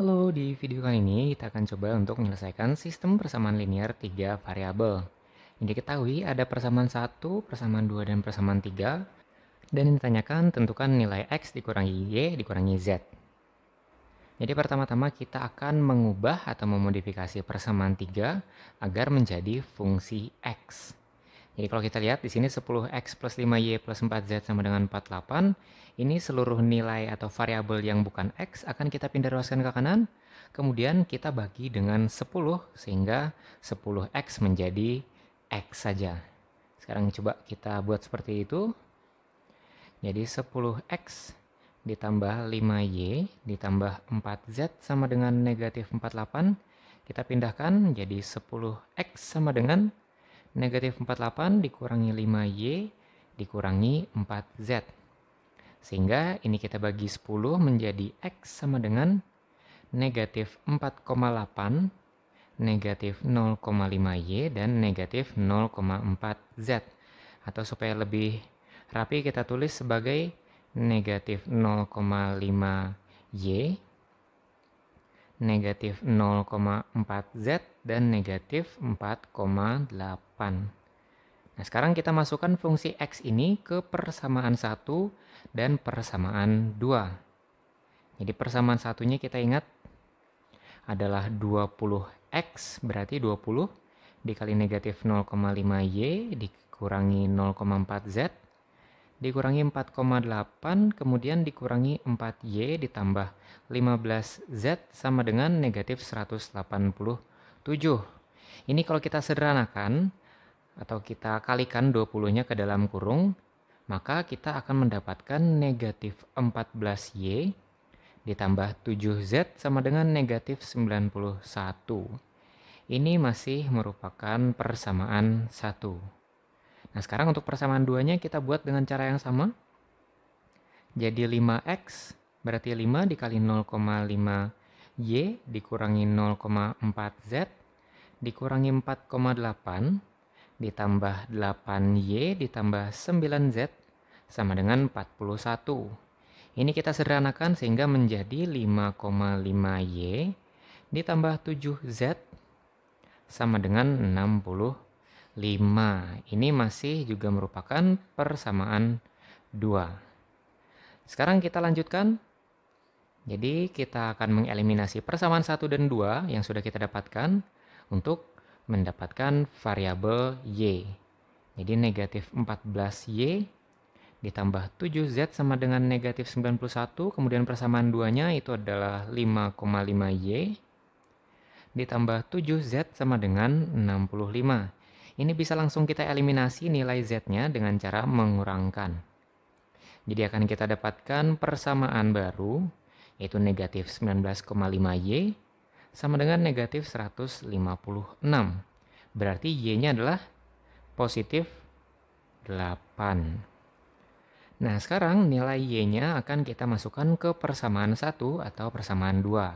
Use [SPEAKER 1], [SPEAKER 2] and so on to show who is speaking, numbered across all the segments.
[SPEAKER 1] Halo, di video kali ini kita akan coba untuk menyelesaikan sistem persamaan linear 3 variabel. Yang diketahui ada persamaan 1, persamaan 2, dan persamaan 3. Dan ditanyakan tentukan nilai X dikurangi Y dikurangi Z. Jadi pertama-tama kita akan mengubah atau memodifikasi persamaan 3 agar menjadi fungsi X. Jadi kalau kita lihat di sini 10x plus 5y plus 4z sama dengan 48. Ini seluruh nilai atau variabel yang bukan x akan kita pindah ruaskan ke kanan. Kemudian kita bagi dengan 10 sehingga 10x menjadi x saja. Sekarang coba kita buat seperti itu. Jadi 10x ditambah 5y ditambah 4z sama dengan negatif 48. Kita pindahkan jadi 10x sama dengan Negatif 48 dikurangi 5Y dikurangi 4Z. Sehingga ini kita bagi 10 menjadi X sama dengan negatif 4,8, negatif 0,5Y, dan negatif 0,4Z. Atau supaya lebih rapi kita tulis sebagai negatif 0,5Y, negatif 0,4Z, dan negatif 4,8. Nah, sekarang kita masukkan fungsi x ini ke persamaan 1 dan persamaan 2. Jadi persamaan satunya kita ingat adalah 20x berarti 20 dikali negatif 0,5y dikurangi 0,4z dikurangi 4,8 kemudian dikurangi 4y ditambah 15z sama dengan negatif 180 7. Ini kalau kita sederhanakan atau kita kalikan 20-nya ke dalam kurung, maka kita akan mendapatkan negatif 14Y ditambah 7Z sama dengan negatif 91. Ini masih merupakan persamaan 1. Nah sekarang untuk persamaan duanya kita buat dengan cara yang sama. Jadi 5X berarti 5 dikali 0,5 Y dikurangi 0,4 Z dikurangi 4,8 ditambah 8Y ditambah 9Z sama dengan 41. Ini kita sederhanakan sehingga menjadi 5,5Y ditambah 7Z sama dengan 65. Ini masih juga merupakan persamaan 2. Sekarang kita lanjutkan jadi kita akan mengeliminasi persamaan satu dan dua yang sudah kita dapatkan untuk mendapatkan variabel Y. Jadi negatif 14Y ditambah 7Z sama dengan negatif 91, kemudian persamaan duanya itu adalah 5,5Y, ditambah 7Z sama dengan 65. Ini bisa langsung kita eliminasi nilai Z-nya dengan cara mengurangkan. Jadi akan kita dapatkan persamaan baru yaitu negatif 19,5Y sama dengan negatif 156. Berarti Y-nya adalah positif 8. Nah, sekarang nilai Y-nya akan kita masukkan ke persamaan 1 atau persamaan 2.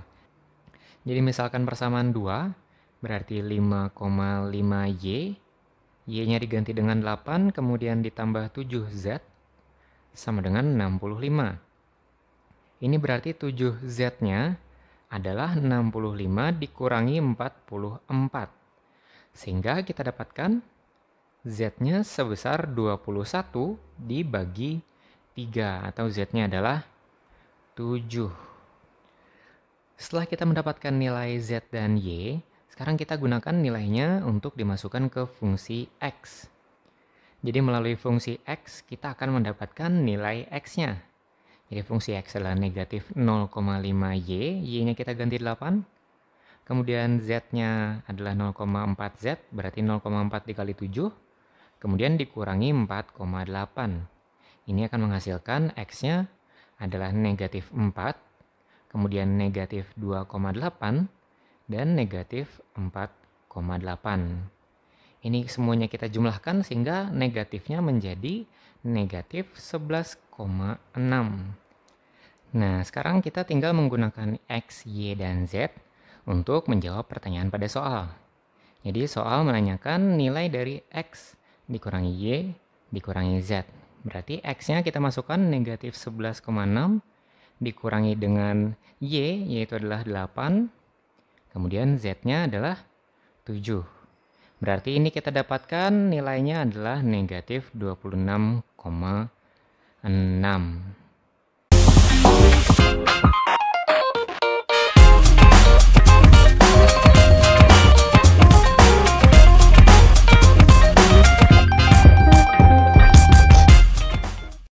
[SPEAKER 1] Jadi misalkan persamaan 2 berarti 5,5Y. Y-nya diganti dengan 8 kemudian ditambah 7Z sama dengan 65. Ini berarti 7Z-nya adalah 65 dikurangi 44. Sehingga kita dapatkan Z-nya sebesar 21 dibagi 3 atau Z-nya adalah 7. Setelah kita mendapatkan nilai Z dan Y, sekarang kita gunakan nilainya untuk dimasukkan ke fungsi X. Jadi melalui fungsi X, kita akan mendapatkan nilai X-nya. Jadi fungsi X adalah negatif 0,5Y, Y-nya kita ganti 8. Kemudian Z-nya adalah 0,4Z, berarti 0,4 dikali 7. Kemudian dikurangi 4,8. Ini akan menghasilkan X-nya adalah negatif 4, kemudian negatif 2,8, dan negatif 4,8. Ini semuanya kita jumlahkan sehingga negatifnya menjadi negatif Nah, sekarang kita tinggal menggunakan X, Y, dan Z untuk menjawab pertanyaan pada soal. Jadi soal menanyakan nilai dari X dikurangi Y dikurangi Z. Berarti X-nya kita masukkan negatif 11,6 dikurangi dengan Y, yaitu adalah 8. Kemudian Z-nya adalah 7. Berarti ini kita dapatkan nilainya adalah negatif enam